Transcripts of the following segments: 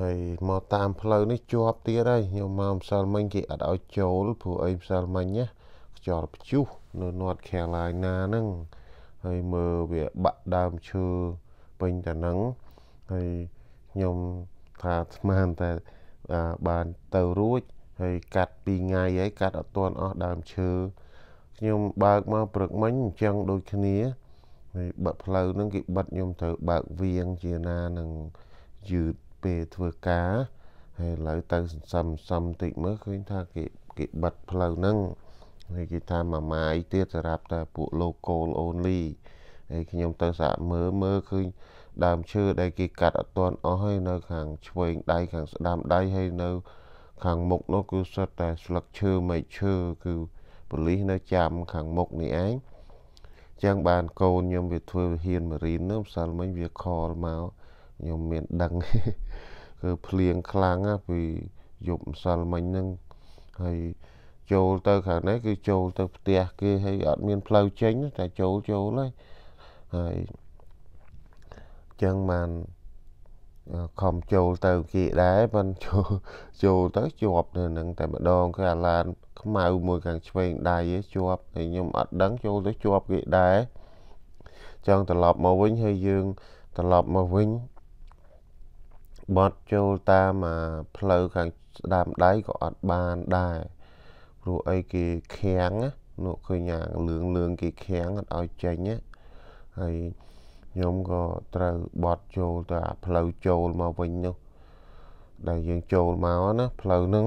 ហើយមកតាមផ្លូវនេះជាប់ទៀតហើយខ្ញុំមកម្សិលមិញគេអត់ឲ្យចូលព្រោះអីម្សិលមិញណាខ្យល់ព្យុះនៅ North Carolina ហ្នឹងហើយមើលវាបាក់ដើមឈើពេញតែហ្នឹងហើយខ្ញុំថាស្មានតែបានទៅរួចហើយកាត់2ថ្ងៃហើយកាត់អត់ទាន់អស់ដើមឈើខ្ញុំបើកមកព្រឹកមិញអញ្ចឹងដូចគ្នាហើយបាត់ផ្លូវហ្នឹងគេបិទខ្ញុំត្រូវបើកវៀងជាណានឹងយឺតពេលធ្វើការហើយឥឡូវទៅសន្សំសំតិចមើលឃើញថាគេគេបិទផ្លូវហ្នឹងហើយគេថាមួយម៉ាយទៀតសម្រាប់តែពួក local only ហើយខ្ញុំទៅសាកមើលមើលឃើញដើមឈើដែលគេកាត់អត់ទាន់អស់ហើយនៅខាងឆ្វេងដៃខាងស្ដាំដៃហើយនៅខាងមុខនោះគឺសុទ្ធតែស្លឹកឈើមែកឈើគឺប៉ូលីសនៅចាំខាងមុខនេះឯងចឹងបានកូនខ្ញុំវាធ្វើវិហានមារីននោះម្សិលមិញវាខលមកខ្ញុំមានដឹងគឺភ្លៀងខ្លាំងណាពីយប់ម្សិលមិញហ្នឹងហើយចូលទៅខាងនេះគឺចូលទៅផ្ទះគេហើយអត់មានផ្លូវចេញតែចូលចូលហើយហើយចឹងបានខំចូលទៅគេដែរប៉ុនចូលចូលទៅជាប់នៅនឹងតែម្ដងគឺអាឡានខ្មៅមួយខាងឆ្វេងដៃឯងជាប់ហើយខ្ញុំអត់ដឹងចូលទៅជាប់គេដែរចង់ត្រឡប់មកវិញហើយយើងត្រឡប់មកវិញបត់ចូលតាមផ្លូវខាងស្ដាំដៃក៏អត់បានដែរព្រោះអីគេខាំងនោះឃើញយ៉ាងលឿងលឿងគេខាំងអត់ឲ្យចេញហើយខ្ញុំក៏ត្រូវបត់ចូលទៅអាផ្លូវចូលមកវិញនោះដែលយើងចូលមកណាផ្លូវហ្នឹង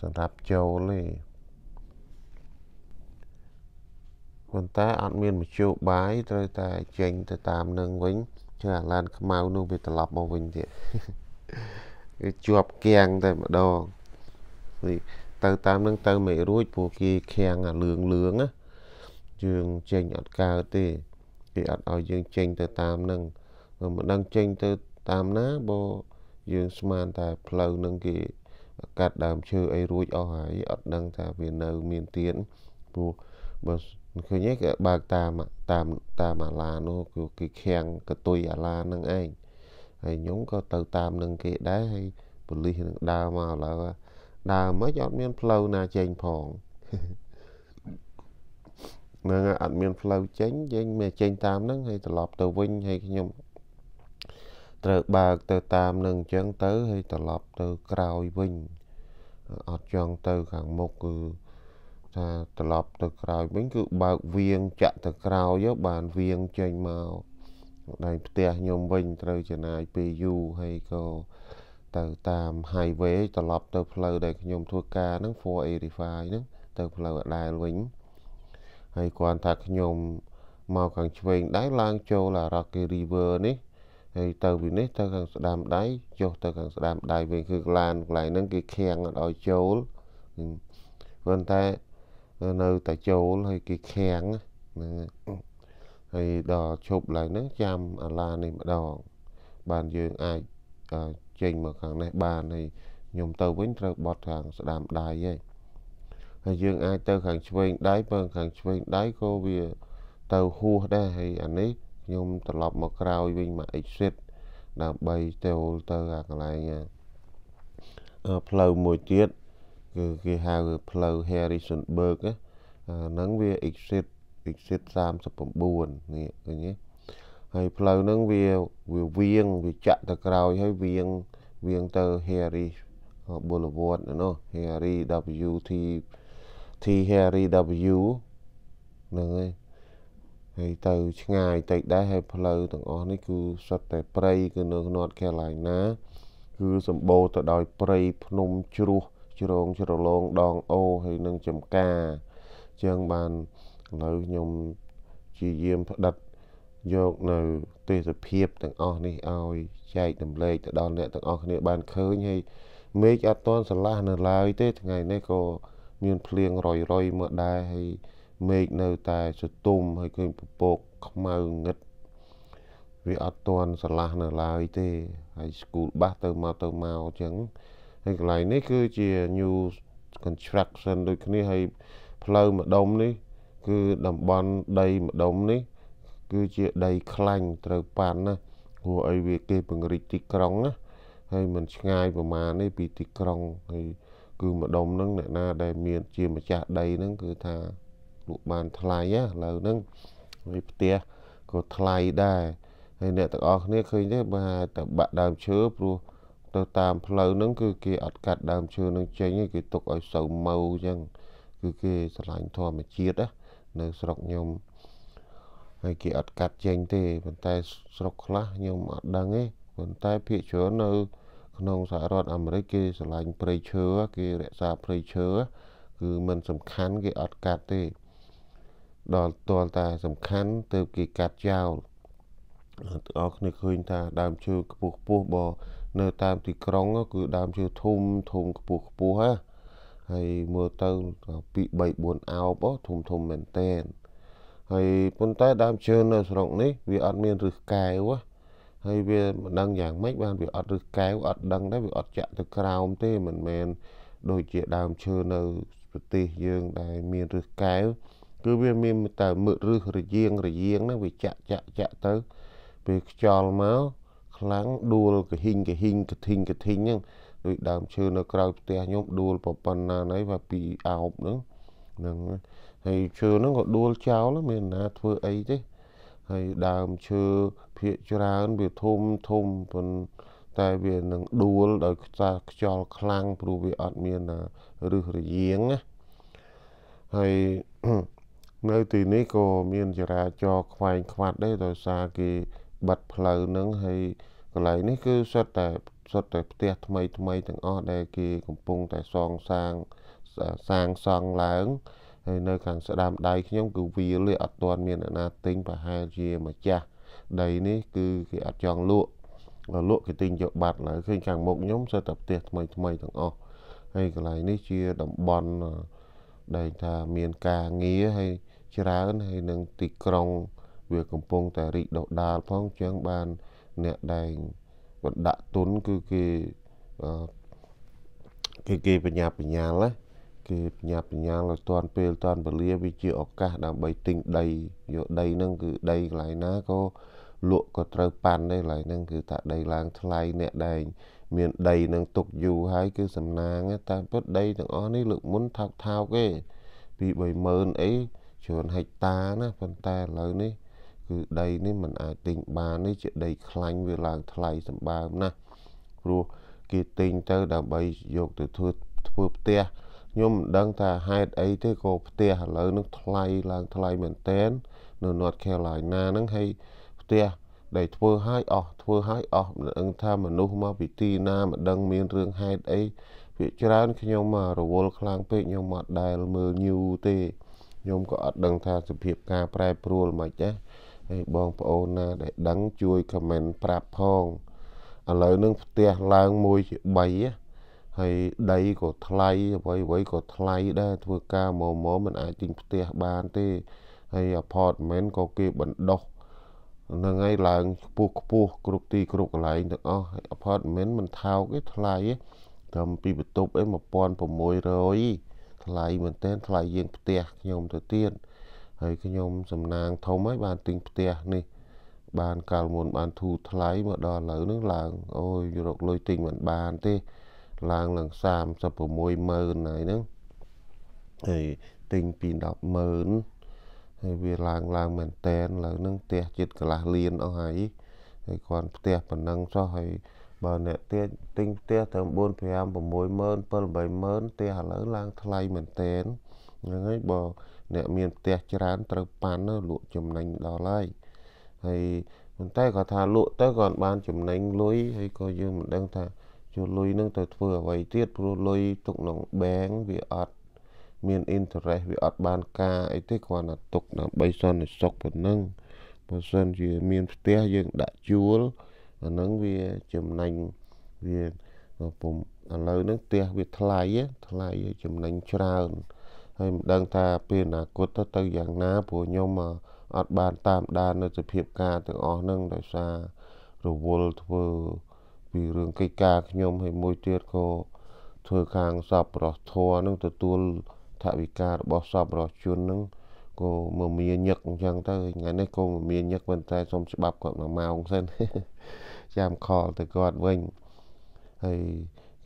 សម្រាប់ចូលទេប៉ុន្តែអត់មានមជ្ឈបាយត្រូវតែចេញទៅតាមនឹងវិញជាឡានខ្មៅនោះវាត្រឡប់មកវិញទៀតវាជាប់គាំងតែម្ដងនេះទៅតាមនឹងទៅមិនរួចព្រោះគេខាំងអាលឿងលឿងណាយើងចេញអត់កើតទេគេអត់ឲ្យយើងចេញទៅតាមនឹងមិនដឹងចេញទៅតាមណាបើយើងស្មានតែផ្លូវនឹងគេកាត់ដើមឈើអីរួចអស់ហើយអត់ដឹងថាវានៅមានទៀតព្រោះបើឃើញគេបើកតាមតាមតាមអាឡានោះគឺគេខាំងកតុយអាឡានឹងឯងហើយខ្ញុំក៏ទៅតាមនឹងគេដែរហើយប៉ូលីសនឹងដើរមកឥឡូវដើរមកអត់មានផ្លូវណាចេញផងនឹងអត់មានផ្លូវចេញយើងមកចេញតាមនឹងហើយត្រឡប់ទៅវិញហើយខ្ញុំត្រូវបើកទៅតាមនឹងអញ្ចឹងទៅហើយត្រឡប់ទៅក្រោយវិញអត់ចង់ទៅខាងមុខគឺថាត្រឡប់ទៅក្រោយវិញគឺបើកវៀងចាក់ទៅក្រោយបានវៀងចេញមកដែនផ្ទះខ្ញុំវិញត្រូវចំណាយពេលយូរហើយក៏ទៅតាម highway ត្រឡប់ទៅផ្លូវដែលខ្ញុំធ្វើការហ្នឹង485ហ្នឹងទៅផ្លូវអដែលវិញហើយគ្រាន់ថាខ្ញុំមកខាងឆ្វេងដែរឡើងចូលអារ៉ាគី River នេះហើយទៅពីនេះទៅខាងស្ដាមដៃចុះទៅខាងស្ដាមដៃវិញគឺឡានកន្លែងហ្នឹងគេខាំងអត់ឲ្យចូលប៉ុន្តែនៅតែចូលហើយគេខាំងហ្នឹងហើយដល់ជប់ឡើងហ្នឹងចាំអាឡានេះម្ដងបានយើងអាចចេញមកខាងនេះបានហើយខ្ញុំទៅវិញត្រូវបត់ខាងស្ដាំដៃហើយហើយយើងអាចទៅខាងឆ្វេងដៃបើខាងឆ្វេងដៃក៏វាទៅហួសដែរហើយអានេះខ្ញុំត្រឡប់មកក្រោយវិញមក exit ដើម្បីចូលទៅអាកន្លែងផ្លូវមួយទៀតគឺគេហៅផ្លូវ Harrisonburg ហ្នឹងវា exit exit 39នេះឃើញទេហើយផ្លូវហ្នឹងវាវាវៀងវាចាក់ទៅក្រោយហើយវៀងវៀងទៅ Harry Boulevard ណោះ Harry WT T Harry W ហ្នឹងហើយហើយទៅឆ្ងាយតិចដែរហើយផ្លូវទាំងអស់នេះគឺសុទ្ធតែព្រៃគឺនៅក្នុង Carolina គឺសម្បូរទៅដោយព្រៃភ្នំជ្រោះជ្រងជ្រលងដងអូហើយនឹងចំការជាងបាននៅខ្ញុំព្យាយាមផ្ដិតយកនៅទេសភាពទាំងអស់នេះឲ្យចែកទំលែកទៅដល់អ្នកទាំងអស់គ្នាបានឃើញហើយមេឃអត់ទាន់ស្រឡះនៅឡើយទេ ថ្ងៃនេះក៏មានភ្លៀងរយរយមកដែរហើយមេឃនៅតែសទុំហើយឃើញពពកខ្មៅងឹតវាអត់ទាន់ស្រឡះនៅឡើយទេហើយស្គូលបាសទៅមកទៅមកអញ្ចឹងហើយកន្លែងនេះគឺជា new construction ដូចគ្នាហើយផ្លូវម្ដុំនេះគឺតំបន់ដីម្ដុំនេះគឺជាដីខ្លាញ់ត្រូវប៉ាន់ណាព្រោះអីវាគេពង្រីកទីក្រុងណាហើយมันឆ្ងាយប្រមាណនេះពីទីក្រុងហើយគឺម្ដុំហ្នឹងអ្នកណាដែលមានជាម្ចាស់ដីហ្នឹងគឺថាលក់បានថ្លៃណាឥឡូវហ្នឹងហើយផ្ទះក៏ថ្លៃដែរហើយអ្នកទាំងអស់គ្នាឃើញទេបើតែបាក់ដើមឈើព្រោះទៅតាមផ្លូវហ្នឹងគឺគេអត់កាត់ដើមឈើនឹងចេញគេទុកឲ្យសូវម៉ៅអញ្ចឹងគឺគេស្រឡាញ់ធម្មជាតិណានៅស្រុកខ្ញុំហើយគេអត់កាត់ចេញទេប៉ុន្តែស្រុកខ្លះខ្ញុំអត់ដឹងទេប៉ុន្តែភាគច្រើននៅ ក្នុងសហរដ្ឋអាមេរិកគេឆ្លាញ់ព្រៃឈើគេរក្សាព្រៃឈើគឺมันសំខាន់គេអត់កាត់ទេដល់តលតាសំខាន់ទៅគេកាត់ចោលបងប្អូនឃើញថាដើមឈើខ្ពស់ខ្ពស់បើនៅតាមទីក្រុង គឺដើមឈើធំធំខ្ពស់ខ្ពស់ហ៎ហើយមើលទៅ2 3 4អោបធំធំមែនតែនហើយប៉ុន្តែដើមឈើនៅស្រុកនេះវាអត់មានឫសកែវហើយវាមិនដឹងយ៉ាងម៉េចបានវាអត់ឫសកែវអត់ដឹងដែរវាអត់ចាក់ទៅក្រោមទេមិនមែនដូចជាដើមឈើនៅប្រទេសយើងដែលមានឫសកែវគឺវាមានតែមើកឫសរយាងរយាងហ្នឹងវាចាក់ចាក់ចាក់ទៅពេលខ្យល់មកខ្លាំងដួលកហិញកហិញកធិញកធិញហ្នឹងដូចដើមឈើនៅក្រៅផ្ទះខ្ញុំដួលប្រប៉ុណ្ណាណៃថាពីអោបហ្នឹងហ្នឹងហើយឈើហ្នឹងក៏ដួលចោលមានណាធ្វើអីទេហើយដើមឈើភៀកច្រើនវាធំធំប៉ុន្តែវានឹងដួលដោយខ្សែខ្យល់ខ្លាំងព្រោះវាអត់មានឫសរយាងណាហើយនៅទីនេះក៏មានចរាចរខ្វែងខ្វាត់ដែរដោយសារគេបិទផ្លូវហ្នឹងហើយកន្លែងនេះគឺសិតតែសុទ្ធតែផ្ទះថ្មីថ្មីទាំងអស់ដែលគេកំពុងតែសងសាងសាងសង់ឡើងហើយនៅខាងស្ដាំដៃខ្ញុំគឺវាលអត់ទាន់មានអ្នកណាទិញប្រហែលជាម្ចាស់ដីនេះគឺគេអត់ចង់លក់លក់គេទិញយកបាត់ឡើយឃើញខាងមុខខ្ញុំសិតតែផ្ទះថ្មីថ្មីទាំងអស់ហើយកន្លែងនេះជាតំបន់ដែលថាមានការងារហើយច្រើនហើយនឹងទីក្រុងវាកំពុងតែរីកដុះដាលផងចឹងបានអ្នកដែលគាត់ដាក់ទុនគឺគេគឺគេបញ្ញាបញ្ញាលគេបញ្ញាបញ្ញាលឲ្យតាន់ពេលតាន់ពលាវាជាឱកាសដើម្បីទិញដីយកដីហ្នឹងគឺដីកន្លែងណាក៏លក់ក៏ត្រូវប៉ាន់ដែរកន្លែងហ្នឹងគឺថាដីឡើងថ្លៃអ្នកដែលមានដីនឹងទុកយូរហើយគឺសំណាងតាមពិតដីទាំងអស់នេះលើកមុនថោកថោកទេពី30000អីច្រើនហិកតាណាប៉ុន្តែឥឡូវនេះគឺដីនេះมันអាចទិញបាននេះជាដីខ្លាញ់វាឡើងថ្លៃសម្បើមណាស់ព្រោះគេទិញទៅដើម្បីយកទៅធ្វើធ្វើផ្ទះខ្ញុំមិនដឹងថាហេតុអីទេក៏ផ្ទះឥឡូវនឹងថ្លៃឡើងថ្លៃមែនតែននៅ North Carolina ហ្នឹងហើយផ្ទះដែលធ្វើឲ្យអស់ធ្វើឲ្យអស់មិនដឹងថាមនុស្សមកពីទីណាមិនដឹងមានរឿងហេតុអីភាគច្រើនខ្ញុំមករវល់ខ្លាំងពេកខ្ញុំមកដែលមើល new ទេខ្ញុំក៏អត់ដឹងថា សភាពការប្រែប្រួលមិនដែរហើយបងប្អូនណាដែលដឹងជួយខមមិនប្រាប់ផងឥឡូវនឹងផ្ទះឡើងមួយជា3ហើយដីក៏ថ្លៃអ្វីអ្វីក៏ថ្លៃដែរធ្វើការមកមកមិនអាចទិញផ្ទះបានទេហើយ apartment ក៏គេបណ្ដោះហ្នឹងហើយឡើងខ្ពស់ខ្ពស់គ្រប់ទី គ្រប់កន្លែងទាំងអស់ apartment មិនថោកទេថ្លៃត្រឹមពីបន្ទប់ឯ1600ថ្លៃមែនតើថ្លៃយើងផ្ទះខ្ញុំទៅទៀតហើយខ្ញុំសំណាងធំហើយបានទិញផ្ទះនេះ បានកាលមុនបានធូរថ្លៃមកដល់ឥឡូវនឹងឡើង អូយរកលុយទិញមិនបានទេឡើងឡើង36ម៉ឺនហើយហ្នឹងហើយទិញពី10ម៉ឺនហើយវាឡើងឡើងមែនតែនឥឡូវហ្នឹងផ្ទះចិត្តកន្លះលានអស់ហើយហើយគាត់ផ្ទះប៉ុណ្ណឹងចុះហើយបើអ្នកទៀតទិញផ្ទះទៅ4 5 6ម៉ឺន7 8ម៉ឺនផ្ទះឥឡូវឡើង ថ្លៃមែនតែនហ្នឹងហើយបើអ្នកមានផ្ទះច្រើនត្រូវប៉ាន់ទៅលក់ចំណេញដល់ហើយហើយប៉ុន្តែគាត់ថាលក់ទៅគាត់បានចំណេញលុយហើយក៏យើងមិនដឹង ថាយកលុយនឹង ទៅធ្វើអ្វីទៀតព្រោះលុយទុកក្នុង bank វាអត់មាន interest វាអត់បាន ការអីទេគ្រាន់តែទុកដើម្បីសន្តិសុខប៉ុណ្ណឹងបើសិនជាមានផ្ទះយើងដាក់ជួលអាហ្នឹងវាចំណេញវាពុំឥឡូវហ្នឹងផ្ទះវាថ្លៃថ្លៃចំណេញច្រើនហើយមិនដឹងថាពេលអនាគតទៅទៅយ៉ាងណាព្រោះខ្ញុំអត់បានតាមដាននៅសភាពការទាំងអស់ហ្នឹងដោយសាររវល់ធ្វើពីរឿងកិច្ចការខ្ញុំហើយមួយទៀតក៏ធ្វើខាងសពរស់ធัวនឹងទទួលថវិការបស់សពរស់ជននឹងក៏មកមានញឹកអញ្ចឹងទៅថ្ងៃនេះក៏មកមានញឹកប៉ុន្តែសុំច្បាប់គាត់មួយម៉ោងសិនចាំខលទៅគាត់វិញហើយ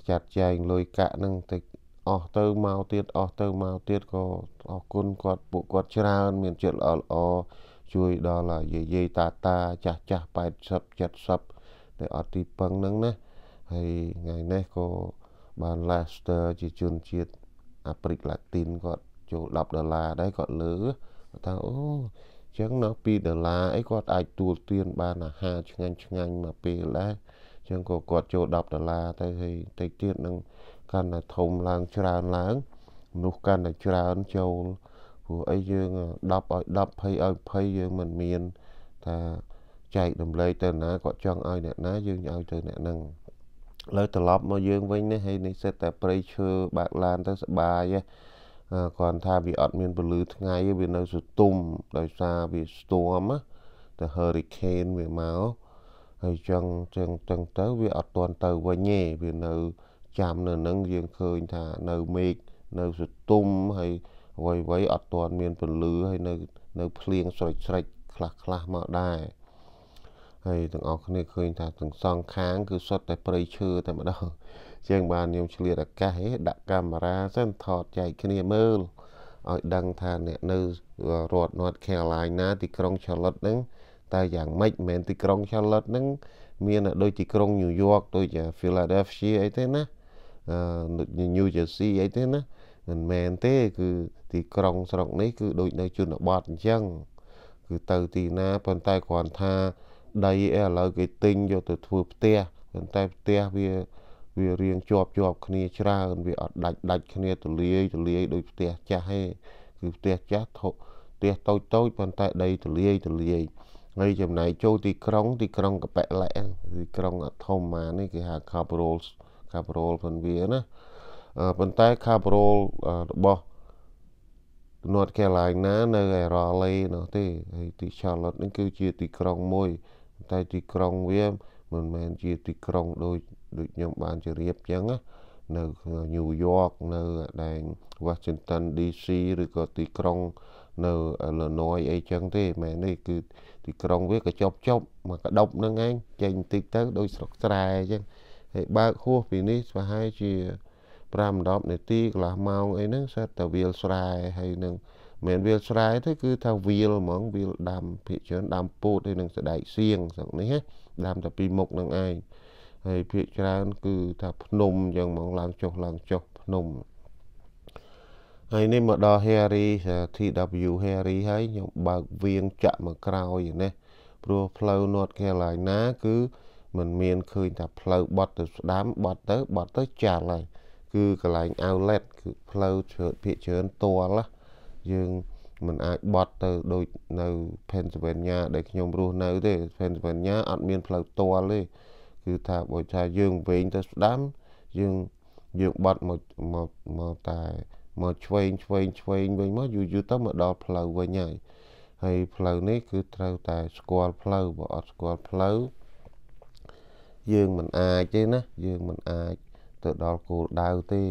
ចាត់ចែងលុយកាក់នឹងទៅអស់ទៅមកទៀតអស់ទៅមកទៀតក៏អរគុណគាត់ពួកគាត់ច្រើន មានចិត្តល្អល្អជួយដល់យាយយាយតាតាចាស់ចាស់80 70ដែលអត់ទីពឹងហ្នឹងណាហើយថ្ងៃនេះក៏បាន Leicester ជាជនជាតិអាហ្វ្រិកឡាទីនគាត់ចូល10ដុល្លារដែរគាត់លើថាអូចឹងនៅ2ដុល្លារអីគាត់អាចទួលទានបានអាហារឆ្ងាញ់ឆ្ងាញ់មកពេលដែរចឹងក៏គាត់ចូល10ដុល្លារទៅហើយតិចទៀតនឹងកាន់តែធំឡើងច្រើនឡើងមនុស្សកាន់តែច្រើនចូលព្រោះអីយើង10ឲ្យ10 20ឲ្យ20យើងមិនមានថាចែករំលែកទៅណាគាត់ចង់ឲ្យអ្នកណាយើងឲ្យទៅអ្នកហ្នឹងលើត្រឡប់មកយើងវិញនេះហើយនេះសិតតែប្រៃឈើបាក់ឡានទៅសបាយគ្រាន់ថាវាអត់មានពលឺថ្ងៃវានៅសទុំដោយសារវាស្ទួមតែ hurricane វាមកហើយចឹងចឹងចឹងទៅវាអត់ទាន់ទៅវិញទេវានៅចាំនៅនឹងយើងឃើញថានៅមេឃនៅសទុំហើយអ្វីអ្វីអត់ទាន់មានពន្លឺហើយនៅនៅភ្លៀងស្រេចស្រេចខ្លះខ្លះមកដែរហើយទាំងអស់គ្នាឃើញថាទាំងសងខាងគឺសុទ្ធតែព្រៃឈើតែម្ដងជាងបានខ្ញុំឆ្លៀតឱកាសឯងដាក់កាមេរ៉ាសិនថតចែកគ្នាមើលឲ្យដឹងថាអ្នកនៅរដ្ឋ North Carolina ទីក្រុង Charlotte ហ្នឹងតើយ៉ាងម៉េចមិនមែនទីក្រុង Charlotte ហ្នឹងមានដូចទីក្រុង New York ដូច Philadelphia អីទេណាញូជឺស៊ីអីទេណាមិនមែនទេ គឺទីក្រុងស្រុកនេះគឺដូច នៅជនបទអញ្ចឹងគឺទៅទីណាប៉ុន្តែគ្រាន់ថាដីឥឡូវគេទិញយកទៅធ្វើផ្ទះប៉ុន្តែផ្ទះវាវារៀងជាប់ជាប់គ្នាច្រើនវាអត់ដាច់ដាច់គ្នាទលាយទលាយដូចផ្ទះចាស់ទេគឺផ្ទះចាស់ធំផ្ទះតូចតូចប៉ុន្តែដី ទលាយទលាយហើយចំណាយចូលទីក្រុង ទីក្រុងកប៉ិលែទីក្រុងអធមម៉ានេះគេហៅ Caprolls កាប្រូលផងវាណាប៉ុន្តែកាប្រូលរបស់ទំនាត់កែឡាញណា នៅអេរ៉ាឡេនោះទេហើយទី Charlotte នេះគឺជាទីក្រុងមួយតែទីក្រុងវាមិនមែនជាទីក្រុងដូចដូចខ្ញុំបានជម្រាបចឹងណានៅ New York នៅដែង Washington DC ឬក៏ទីក្រុងនៅ Illinois អីចឹងទេមែននេះគឺទីក្រុងវាក៏ចប់ចប់មកកដប់ហ្នឹងឯងចេញបន្តិចទៅដូចស្រុកស្រែអញ្ចឹងហើយបើកហួសពីនេះប្រហែលជា5 10នាទីកន្លះម៉ោងអីហ្នឹងសិតតែវាលស្រែហើយនឹងមិនវាលស្រែទេគឺថាវាលហ្មងវាលដាំភិកច្រើនដាំពោតហើយនឹងស្ដែកសៀងស្រុកនេះដាំតែពីមុខនឹងឯងហើយភិកច្រើន គឺថាភ្នំអញ្ចឹងហ្មងឡើងចុះឡើងចុះភ្នំហើយនេះមកដល់ Harry TW Harry ហើយខ្ញុំបើកវៀងចាក់មកក្រោយណាព្រោះផ្លូវ North Carolina គឺមិនមានឃើញថាផ្លូវបត់ទៅស្ដាំបត់ទៅ បត់ទៅចាស់ហើយគឺកន្លែង outlet គឺផ្លូវច្រើនភាគច្រើនតលយើងមិនអាចបត់ទៅដូចនៅ Pennsylvania ដែលខ្ញុំរស់នៅទេ Pennsylvania អត់មានផ្លូវតលទេគឺថាបើថាយើងវិញទៅស្ដាំយើងយើងបត់មកមកមកតែមកឆ្វេងឆ្វេងឆ្វេងវិញមកយូរយូរទៅមកដល់ផ្លូវវិញហើយហើយផ្លូវនេះគឺត្រូវតែស្គាល់ផ្លូវបើអត់ស្គាល់ផ្លូវយើងមិនអាចទេណាយើងមិនអាច ទៅដល់គោលដៅទេ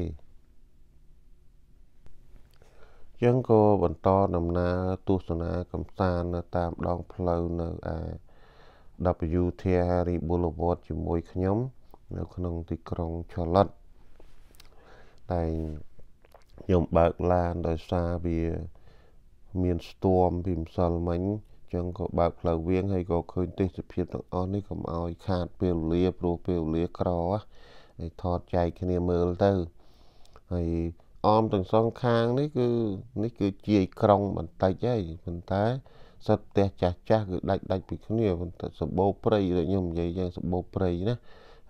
យើងក៏បន្តដំណើរទស្សនាកំសាន្តនៅ តាមដង ផ្លូវនៅឯ WT Harry Boulevard ជាមួយខ្ញុំ នៅក្នុងទីក្រុង Charlotte តែខ្ញុំបើកឡានដោយសារវាមានស្ទួមពីម្សិលមិញចឹងក៏បើកផ្លូវវៀងហើយក៏ឃើញទេសភាពទាំងអស់នេះកុំឲ្យខាតពេលវេលាព្រោះពេលវេលាក្រហើយថតចែកគ្នាមើលទៅហើយអមទាំងសងខាងនេះគឺនេះគឺជាយក្រុងបន្តិចហើយប៉ុន្តែសិតផ្ទះចាស់ចាស់គឺដាច់ដាច់ពីគ្នាប៉ុន្តែសបោព្រៃដូចខ្ញុំនិយាយយ៉ាងសបោព្រៃណា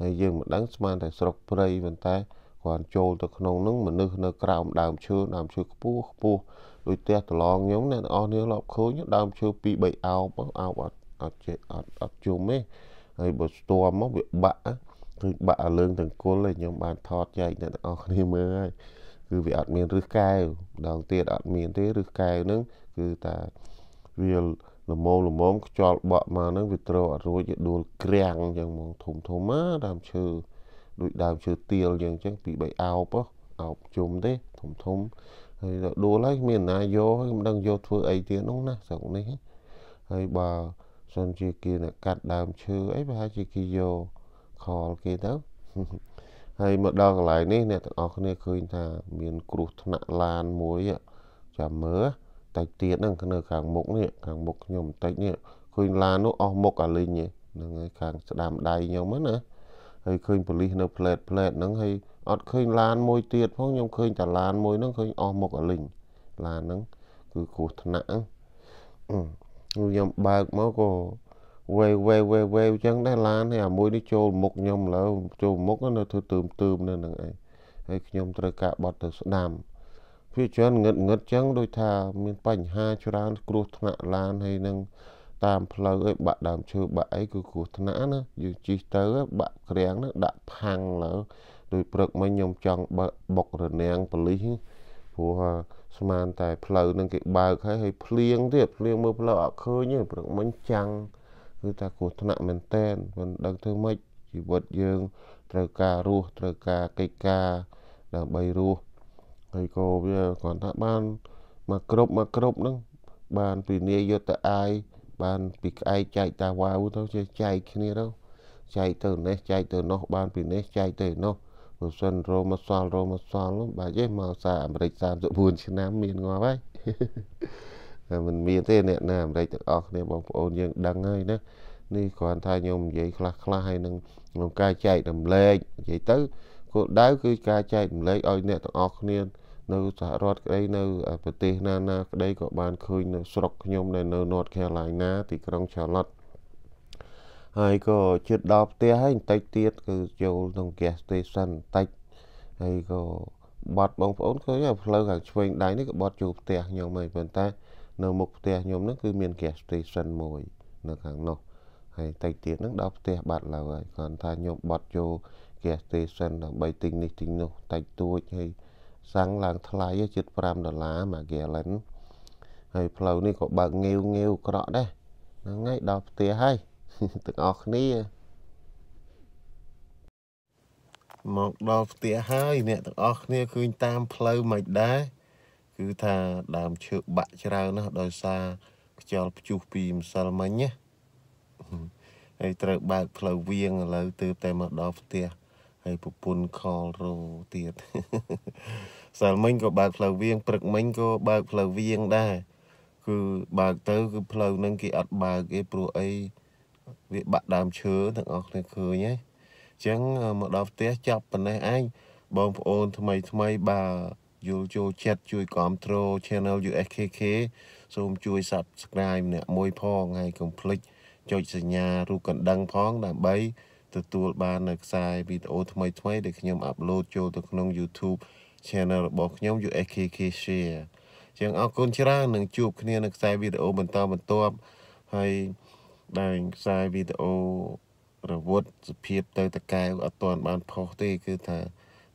ហើយយើងមិនដឹងស្មាន តែស្រុកព្រៃប៉ុន្តែគ្រាន់ចូលទៅក្នុងនឹងមនុស្សនៅក្រោមដើមឈើដើមឈើខ្ពស់ខ្ពស់ដូចផ្ទះប្រឡងខ្ញុំអ្នកទាំងអស់គ្នាលបឃើញដើមឈើ2 3អោបអោបអត់អត់ចេះអត់អត់ជុំទេហើយបើស្ទាមមកវាបាក់គឺបាក់អាលើងទាំងគល់ហើយខ្ញុំបានថតចែកអ្នកទាំងអស់គ្នាមើលហើយគឺវាអត់មានឫសកែវម្ដងទៀតអត់មានទេឫសកែវហ្នឹងគឺតាវាលមមលមមខ្យល់បក់មកហ្នឹងវាត្រូវអត់រួចដួលក្រាំងអញ្ចឹងមកធំធំណាដើមឈើដូចដើមឈើទៀលអញ្ចឹងពី3អោបអោបជុំទេធំធំហើយដល់ដួលហើយគ្មានណាយកហើយមិនដឹងយកធ្វើអីទៀតនោះណាស្រុកនេះហើយបើសិនជាគេអ្នកកាត់ដើមឈើអីប្រហែលជាគេយកខលគេទៅហើយមកដល់កន្លែងនេះអ្នកទាំងអស់គ្នាឃើញថាមាន គ្រោះថ្នាក់ឡានមួយចាំមើលតិចទៀតហ្នឹងនៅខាងមុខនេះខាងមុខខ្ញុំបន្តិចនេះឃើញឡាននោះអស់មុខអាលិញហ្នឹងហើយខាងស្ដាំដៃខ្ញុំហ្នឹងណាហើយឃើញប៉ូលីសនៅផ្លែតផ្លែតហ្នឹងហើយអត់ឃើញឡានមួយទៀតផងខ្ញុំឃើញតែឡានមួយហ្នឹងឃើញអស់មុខអលិញឡានហ្នឹងគឺគ្រោះថ្នាក់ខ្ញុំបើកមកក៏វេវេវេវេអញ្ចឹងដែរឡាននេះអាមួយនេះចូលមុខខ្ញុំលើចូលមុខនៅធ្វើទើមទើមនៅនឹងឯងហើយខ្ញុំត្រូវការបត់ទៅស្ដាំវាច្រើនងឹតងឹតអញ្ចឹងដូចថាមានបញ្ហាច្រើនគ្រោះថ្នាក់ឡានហើយនឹងតាមផ្លូវអីបាក់ដើមឈើបាក់អីគឺគ្រោះថ្នាក់ណាយើងជិះទៅបាក់ក្រាំងណាដាក់ផាំងលើដូចព្រឹកមិញខ្ញុំចង់បុករណាំងបលិសព្រោះស្មានតែផ្លូវនឹងគេបើកហើយហើយភ្លៀងទៀតភ្លៀងមើលផ្លូវអត់ឃើញទេព្រឹកមិញចាំងគឺថាគ្រោះថ្នាក់មែនតែនមិនដឹងធ្វើម៉េចជីវិតយើងត្រូវការរស់ត្រូវការកិច្ចការដើម្បីរស់ហើយក៏វាគាត់ថាបានមកគ្រប់មកគ្រប់ហ្នឹងបានពីនាយយុទ្ធអាយបានពីក្អែកចែកតាវ៉ាវទៅជាចែកគ្នាទៅចែកទៅនេះចែកទៅនោះបានពីនេះចែកទៅនោះបើសិនរោមសល់រោមសល់បើយេមកសាអាមេរិក34ឆ្នាំមានងាប់ហើយតែมันមានទេអ្នកណាអាមេរិកទាំងអស់គ្នាបងប្អូនយើងដឹងហើយណានេះគ្រាន់ថាខ្ញុំនិយាយខ្លះខ្លះហើយនឹងក្នុងការចែករំលែកនិយាយទៅគោលដៅគឺការចែករំលែកឲ្យអ្នកទាំងអស់គ្នានៅសហរដ្ឋក្តីនៅប្រទេសណាណាក្តីក៏បានឃើញនៅស្រុកខ្ញុំនៅ North Carolina ទីក្រុង Charlotte ហើយក៏ជិតដល់ផ្ទះហើយបន្តិចទៀតគឺចូលក្នុង gas station បន្តិចហើយក៏បាត់បងប្អូនឃើញផ្លូវខាងឆ្វេងដៃនេះក៏បាត់ចូលផ្ទះខ្ញុំហើយប៉ុន្តែនៅមុខផ្ទះខ្ញុំហ្នឹងគឺមាន gas station មួយនៅខាងនោះហើយបន្តិចទៀតហ្នឹងដល់ផ្ទះបាត់ឡើយហើយគាត់ថាខ្ញុំបាត់ចូល gas station ដើម្បីទិញនេះទិញនោះបន្តិចតួចហើយសាំងឡើងថ្លៃជិត5ដុល្លារមួយ gallon ហើយផ្លូវនេះក៏បើកងាវងាវក្រក់ដែរហ្នឹងហើយដល់ផ្ទះហើយទាំងអស់គ្នាមកដល់ផ្ទះហើយ អ្នកទាំងអស់គ្នាឃើញតាម ផ្លូវមិនដែរគឺថាដើមឈើបាក់ច្រើនណាស់ដោយសារខ្យល់ព្យុះពីម្សិលមិញណាហើយត្រូវបើក ផ្លូវវៀងឥឡូវទើបតែមកដល់ផ្ទះហើយប្រពន្ធខលរោទៀតសិលមិញក៏បើកផ្លូវវៀងព្រឹកមិញក៏បើកផ្លូវវៀងដែរគឺបើកទៅគឺផ្លូវនឹងគេអត់បើកទេព្រោះអីវាបាក់ដើមឈើទាំងអស់គ្នាឃើញហើយអញ្ចឹងមកដល់ផ្ទះចាប់ប៉ុណ្ណេះឯងបងប្អូនថ្មីថ្មីបាទយល់ចូលចិត្តជួយគ្រប់គ្រង channel USKK សូមជួយ subscribe ម្នាក់មួយផងហើយកុំភ្លេចចុចសញ្ញារូបកណ្ដឹងផង ដើម្បីទទួលបាននៅខ្សែវីដេអូថ្មីថ្មីដែលខ្ញុំអាប់ឡូតចូលទៅក្នុង YouTube channel របស់ខ្ញុំ USKK Share ជាងអរគុណច្រើននឹងជួបគ្នានៅខ្សែវីដេអូបន្តបន្ទាប់ហើយដែងខ្សែវីដេអូរវត់សភាពទៅតកែវអត់ទាន់បានផុសទេគឺថា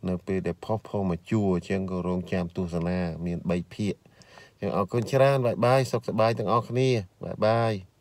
នៅពេលដែលផុសផុសមកជួអញ្ចឹងក៏រងចាំទស្សនាមាន3ភាគអញ្ចឹងអរគុណច្រើនបាយបាយសុខសប្បាយទាំងអស់គ្នាបាយបាយ